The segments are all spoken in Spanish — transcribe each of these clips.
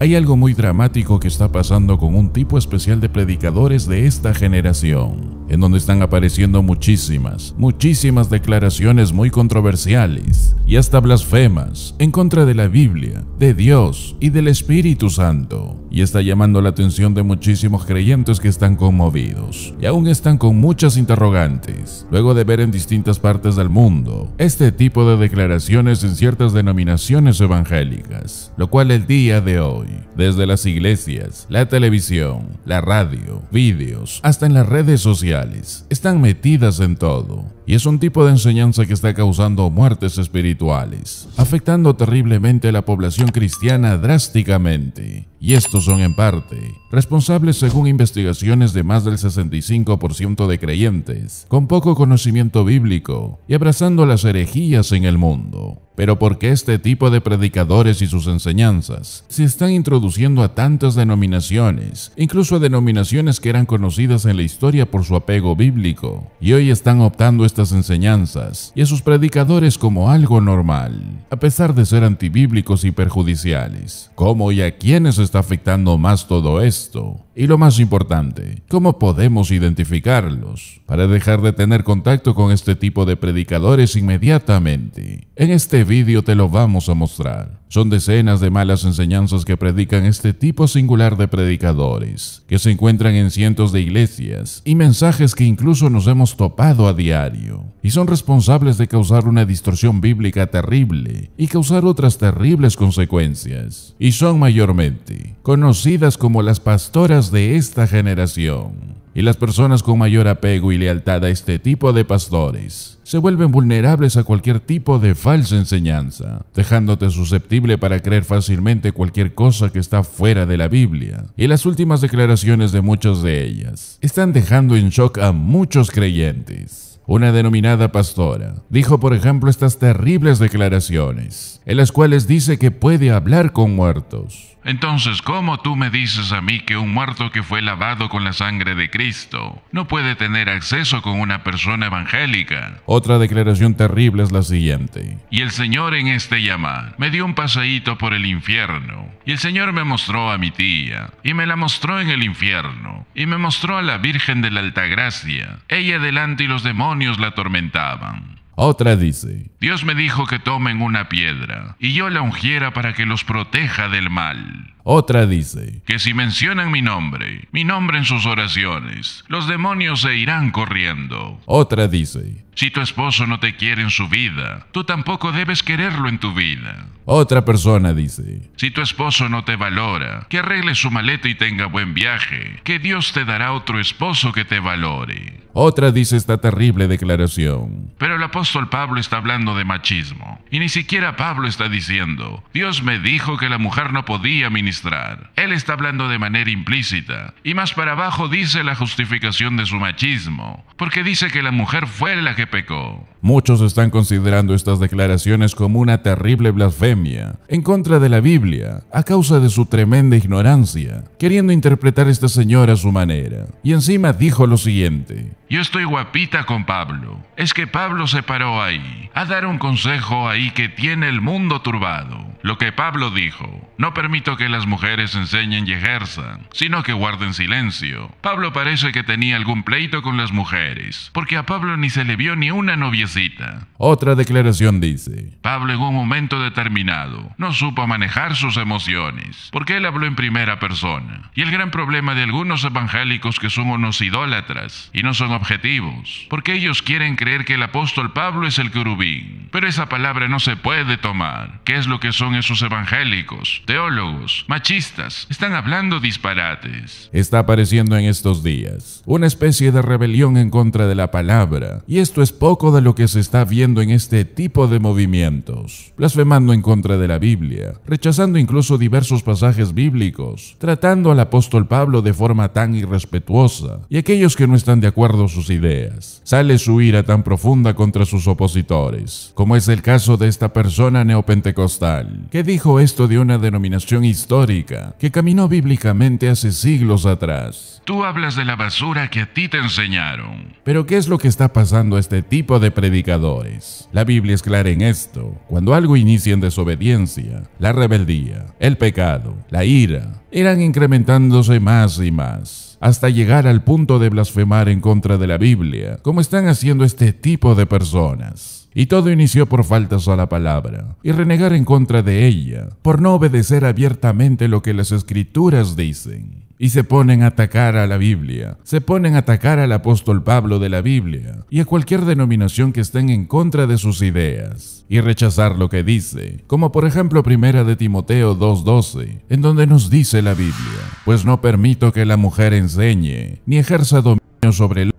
Hay algo muy dramático que está pasando con un tipo especial de predicadores de esta generación, en donde están apareciendo muchísimas, muchísimas declaraciones muy controversiales y hasta blasfemas en contra de la Biblia, de Dios y del Espíritu Santo, y está llamando la atención de muchísimos creyentes que están conmovidos y aún están con muchas interrogantes, luego de ver en distintas partes del mundo este tipo de declaraciones en ciertas denominaciones evangélicas, lo cual el día de hoy desde las iglesias, la televisión, la radio, vídeos, hasta en las redes sociales. Están metidas en todo. Y es un tipo de enseñanza que está causando muertes espirituales, afectando terriblemente a la población cristiana drásticamente. Y estos son en parte responsables según investigaciones de más del 65% de creyentes, con poco conocimiento bíblico y abrazando las herejías en el mundo pero ¿por qué este tipo de predicadores y sus enseñanzas se están introduciendo a tantas denominaciones, incluso a denominaciones que eran conocidas en la historia por su apego bíblico, y hoy están optando estas enseñanzas y a sus predicadores como algo normal, a pesar de ser antibíblicos y perjudiciales? ¿Cómo y a quiénes está afectando más todo esto? Y lo más importante, ¿cómo podemos identificarlos para dejar de tener contacto con este tipo de predicadores inmediatamente? En este vídeo te lo vamos a mostrar. Son decenas de malas enseñanzas que predican este tipo singular de predicadores, que se encuentran en cientos de iglesias, y mensajes que incluso nos hemos topado a diario y son responsables de causar una distorsión bíblica terrible y causar otras terribles consecuencias, y son mayormente conocidas como las pastoras de esta generación. Y las personas con mayor apego y lealtad a este tipo de pastores se vuelven vulnerables a cualquier tipo de falsa enseñanza, dejándote susceptible para creer fácilmente cualquier cosa que está fuera de la Biblia. Y las últimas declaraciones de muchas de ellas están dejando en shock a muchos creyentes una denominada pastora, dijo por ejemplo estas terribles declaraciones, en las cuales dice que puede hablar con muertos. Entonces, ¿cómo tú me dices a mí que un muerto que fue lavado con la sangre de Cristo no puede tener acceso con una persona evangélica? Otra declaración terrible es la siguiente. Y el Señor en este llamar me dio un paseíto por el infierno. Y el Señor me mostró a mi tía, y me la mostró en el infierno, y me mostró a la Virgen de la Altagracia. Ella delante y los demonios la atormentaban. Otra dice, Dios me dijo que tomen una piedra y yo la ungiera para que los proteja del mal. Otra dice, que si mencionan mi nombre, mi nombre en sus oraciones, los demonios se irán corriendo. Otra dice, si tu esposo no te quiere en su vida, tú tampoco debes quererlo en tu vida. Otra persona dice, si tu esposo no te valora, que arregle su maleta y tenga buen viaje, que Dios te dará otro esposo que te valore. Otra dice esta terrible declaración. Pero el apóstol Pablo está hablando de machismo. Y ni siquiera Pablo está diciendo, Dios me dijo que la mujer no podía ministrar él está hablando de manera implícita. Y más para abajo dice la justificación de su machismo, porque dice que la mujer fue la que pecó. Muchos están considerando estas declaraciones como una terrible blasfemia en contra de la Biblia, a causa de su tremenda ignorancia, queriendo interpretar a esta señora a su manera. Y encima dijo lo siguiente, yo estoy guapita con Pablo. Es que Pablo se paró ahí, a dar un consejo ahí que tiene el mundo turbado. Lo que Pablo dijo, no permito que las mujeres enseñen y ejerzan, sino que guarden silencio. Pablo parece que tenía algún pleito con las mujeres, porque a Pablo ni se le vio ni una noviecita. Otra declaración dice, Pablo en un momento determinado no supo manejar sus emociones, porque él habló en primera persona. Y el gran problema de algunos evangélicos que son unos idólatras y no son objetivos, porque ellos quieren creer que el apóstol Pablo es el querubín. Pero esa palabra no se puede tomar. ¿Qué es lo que son esos evangélicos, teólogos, machistas? Están hablando disparates. Está apareciendo en estos días una especie de rebelión en contra de la palabra, y esto es poco de lo que se está viendo en este tipo de movimientos, blasfemando en contra de la Biblia, rechazando incluso diversos pasajes bíblicos, tratando al apóstol Pablo de forma tan irrespetuosa, y aquellos que no están de acuerdo sus ideas. Sale su ira tan profunda contra sus opositores, como es el caso de esta persona neopentecostal, que dijo esto de una denominación histórica que caminó bíblicamente hace siglos atrás. Tú hablas de la basura que a ti te enseñaron. Pero ¿qué es lo que está pasando a este tipo de predicadores? La Biblia es clara en esto. Cuando algo inicia en desobediencia, la rebeldía, el pecado, la ira, irán incrementándose más y más hasta llegar al punto de blasfemar en contra de la Biblia, como están haciendo este tipo de personas. Y todo inició por faltas a la palabra y renegar en contra de ella, por no obedecer abiertamente lo que las escrituras dicen y se ponen a atacar a la Biblia, se ponen a atacar al apóstol Pablo de la Biblia y a cualquier denominación que estén en contra de sus ideas y rechazar lo que dice, como por ejemplo primera de Timoteo 2:12, en donde nos dice la Biblia, pues no permito que la mujer enseñe ni ejerza dominio sobre el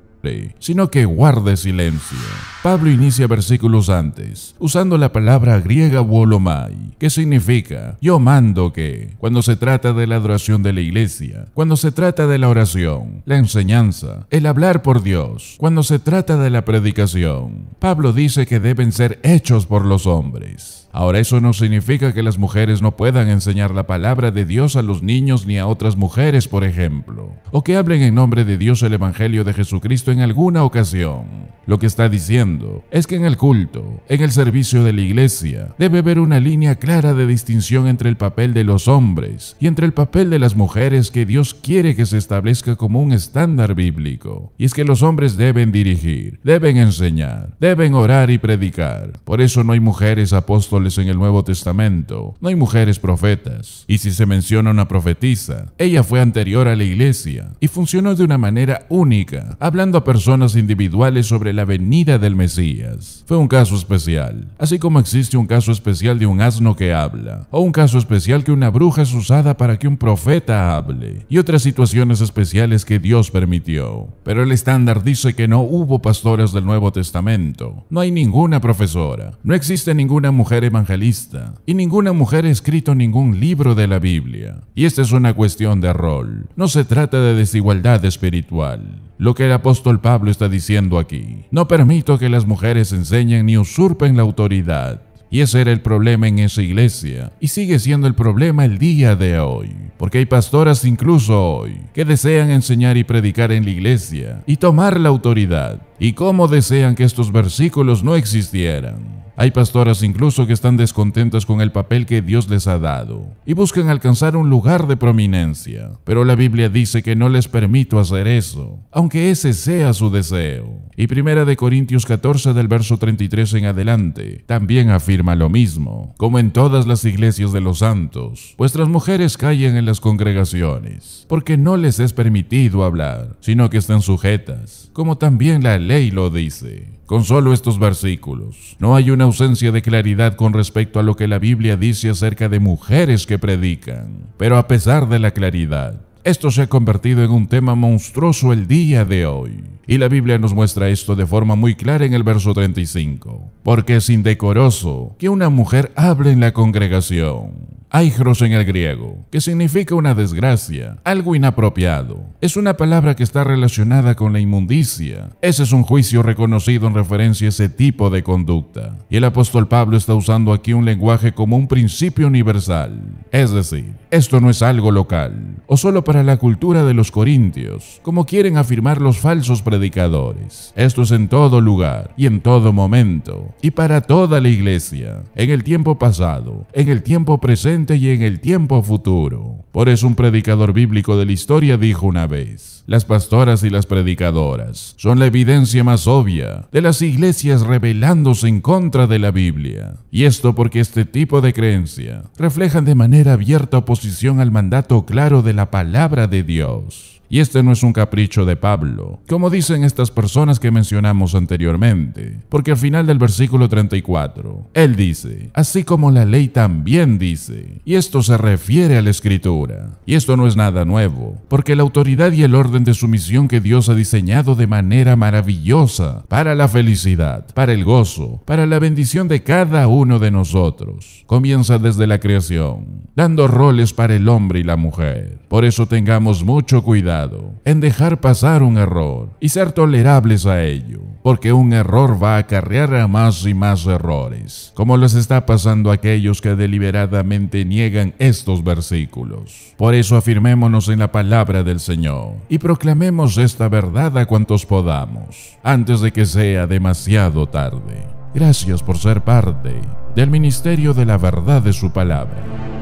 sino que guarde silencio. Pablo inicia versículos antes, usando la palabra griega volomai, que significa yo mando que, cuando se trata de la adoración de la iglesia, cuando se trata de la oración, la enseñanza, el hablar por Dios, cuando se trata de la predicación. Pablo dice que deben ser hechos por los hombres. Ahora eso no significa que las mujeres no puedan enseñar la palabra de Dios a los niños ni a otras mujeres, por ejemplo, o que hablen en nombre de Dios el Evangelio de Jesucristo en alguna ocasión. Lo que está diciendo es que en el culto, en el servicio de la iglesia, debe haber una línea clara de distinción entre el papel de los hombres y entre el papel de las mujeres que Dios quiere que se establezca como un estándar bíblico. Y es que los hombres deben dirigir, deben enseñar, deben orar y predicar. Por eso no hay mujeres apóstoles en el Nuevo Testamento, no hay mujeres profetas. Y si se menciona una profetisa, ella fue anterior a la iglesia y funcionó de una manera única, hablando a personas individuales sobre la venida del Mesías. Fue un caso especial, así como existe un caso especial de un asno que habla, o un caso especial que una bruja es usada para que un profeta hable, y otras situaciones especiales que Dios permitió. Pero el estándar dice que no hubo pastores del Nuevo Testamento, no hay ninguna profesora, no existe ninguna mujer evangelista y ninguna mujer ha escrito ningún libro de la Biblia. Y esta es una cuestión de rol, no se trata de desigualdad espiritual lo que el apóstol Pablo está diciendo aquí. No permito que las mujeres enseñen ni usurpen la autoridad. Y ese era el problema en esa iglesia, y sigue siendo el problema el día de hoy, porque hay pastoras incluso hoy que desean enseñar y predicar en la iglesia y tomar la autoridad, ¿Y cómo desean que estos versículos no existieran? Hay pastoras incluso que están descontentas con el papel que Dios les ha dado y buscan alcanzar un lugar de prominencia. Pero la Biblia dice que no les permito hacer eso, aunque ese sea su deseo. Y Primera de Corintios 14 del verso 33 en adelante también afirma lo mismo, como en todas las iglesias de los santos. Vuestras mujeres callen en las congregaciones, porque no les es permitido hablar, sino que están sujetas, como también la ley lo dice. Con solo estos versículos, no hay una ausencia de claridad con respecto a lo que la Biblia dice acerca de mujeres que predican. Pero a pesar de la claridad, esto se ha convertido en un tema monstruoso el día de hoy. Y la Biblia nos muestra esto de forma muy clara en el verso 35. Porque es indecoroso que una mujer hable en la congregación Aigros en el griego, que significa una desgracia, algo inapropiado. Es una palabra que está relacionada con la inmundicia. Ese es un juicio reconocido en referencia a ese tipo de conducta. Y el apóstol Pablo está usando aquí un lenguaje como un principio universal. Es decir, esto no es algo local, o solo para la cultura de los corintios, como quieren afirmar los falsos predicadores. Esto es en todo lugar y en todo momento, y para toda la iglesia, en el tiempo pasado, en el tiempo presente, y en el tiempo futuro. Por eso un predicador bíblico de la historia dijo una vez, las pastoras y las predicadoras son la evidencia más obvia de las iglesias rebelándose en contra de la Biblia. Y esto porque este tipo de creencia reflejan de manera abierta oposición al mandato claro de la palabra de Dios. Y este no es un capricho de Pablo, como dicen estas personas que mencionamos anteriormente, porque al final del versículo 34, él dice, así como la ley también dice, y esto se refiere a la escritura. Y esto no es nada nuevo, porque la autoridad y el orden de sumisión que Dios ha diseñado de manera maravillosa para la felicidad, para el gozo, para la bendición de cada uno de nosotros, comienza desde la creación, dando roles para el hombre y la mujer. Por eso tengamos mucho cuidado en dejar pasar un error y ser tolerables a ello, porque un error va a acarrear a más y más errores, como les está pasando a aquellos que deliberadamente niegan estos versículos. Por eso afirmémonos en la palabra del Señor y proclamemos esta verdad a cuantos podamos, antes de que sea demasiado tarde. Gracias por ser parte del Ministerio de la Verdad de su Palabra.